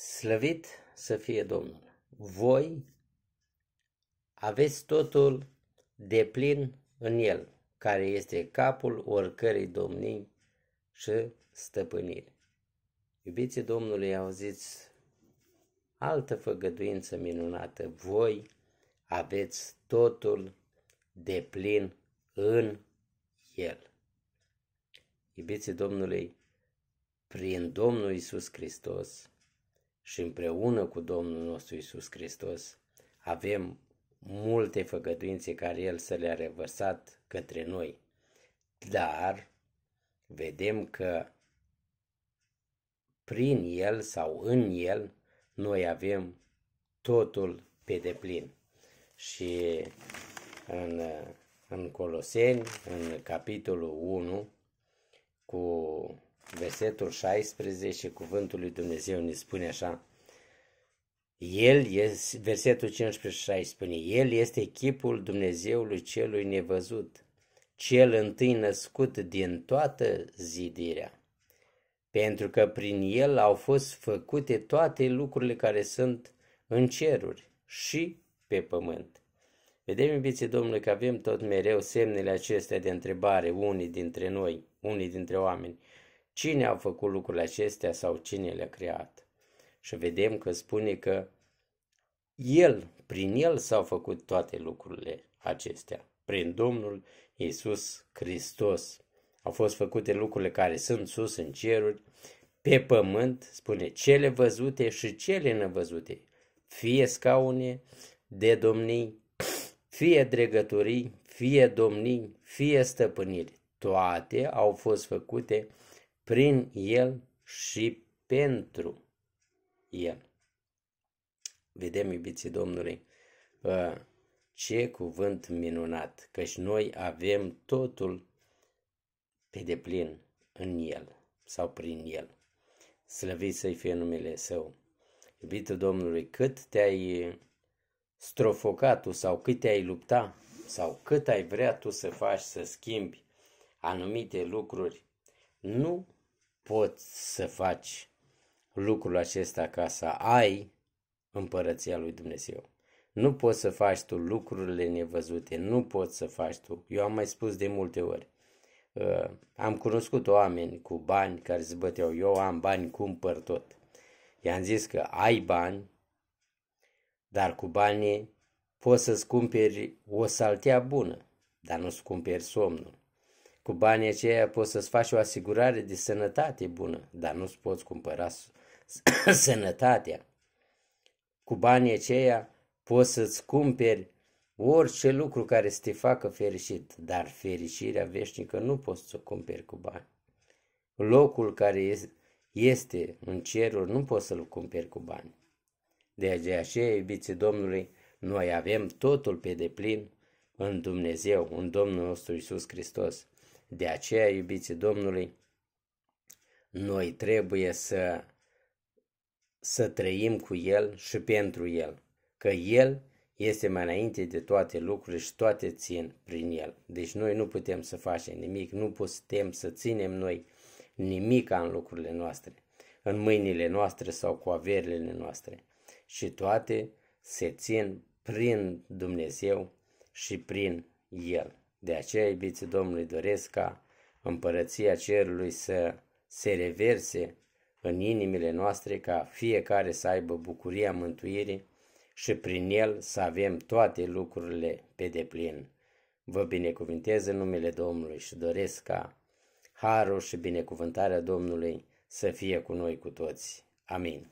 Slăvit să fie Domnul! Voi aveți totul de plin în El, care este capul oricărei domnii și stăpâniri. Iubiții Domnului, auziți altă făgăduință minunată. Voi aveți totul de plin în El. Iubiții Domnului, prin Domnul Isus Hristos, și împreună cu Domnul nostru Isus Hristos avem multe făgăduințe care El să le-a revărsat către noi. Dar vedem că prin El sau în El noi avem totul pe deplin. Și în, în Coloseni, în capitolul 1, cu versetul 16, cuvântul lui Dumnezeu ne spune așa, el este, versetul 15 și 16 spune, El este chipul Dumnezeului celui nevăzut, cel întâi născut din toată zidirea, pentru că prin El au fost făcute toate lucrurile care sunt în ceruri și pe pământ. Vedem, iubiții Domnului, că avem tot mereu semnele acestea de întrebare, unii dintre noi, unii dintre oameni cine a făcut lucrurile acestea sau cine le-a creat. Și vedem că spune că El, prin El s-au făcut toate lucrurile acestea, prin Domnul Iisus Hristos. Au fost făcute lucrurile care sunt sus în ceruri, pe pământ, spune, cele văzute și cele nevăzute, fie scaune de domnii, fie dregătorii, fie domnii, fie stăpâniri, toate au fost făcute prin El și pentru El. Vedem, iubiții Domnului, uh, ce cuvânt minunat, căci noi avem totul pe deplin în El sau prin El. Slăvit să-i fie numele Său. Iubitul Domnului, cât te-ai strofocat tu sau cât te-ai lupta sau cât ai vrea tu să faci să schimbi anumite lucruri, nu poți să faci lucrul acesta ca să ai împărăția lui Dumnezeu. Nu poți să faci tu lucrurile nevăzute, nu poți să faci tu. Eu am mai spus de multe ori. Uh, am cunoscut oameni cu bani care se băteau, eu am bani, cumpăr tot. I-am zis că ai bani, dar cu banii poți să-ți cumperi o saltea bună, dar nu-ți cumperi somnul. Cu banii aceia poți să-ți faci o asigurare de sănătate bună, dar nu-ți poți cumpăra sănătatea. Cu banii aceia poți să-ți cumperi orice lucru care să te facă fericit, dar fericirea veșnică nu poți să o cumperi cu bani. Locul care este în ceruri nu poți să-l cumperi cu bani. De aceea, iubiții Domnului, noi avem totul pe deplin în Dumnezeu, în Domnul nostru Isus Hristos. De aceea, iubiții Domnului, noi trebuie să, să trăim cu El și pentru El, că El este mai înainte de toate lucrurile și toate țin prin El. Deci noi nu putem să facem nimic, nu putem să ținem noi nimic în lucrurile noastre, în mâinile noastre sau cu averile noastre. Și toate se țin prin Dumnezeu și prin El. De aceea, iubiți Domnului, doresc ca împărăția cerului să se reverse în inimile noastre ca fiecare să aibă bucuria mântuirii și prin el să avem toate lucrurile pe deplin. Vă binecuvintez în numele Domnului și doresc ca harul și binecuvântarea Domnului să fie cu noi cu toți. Amin.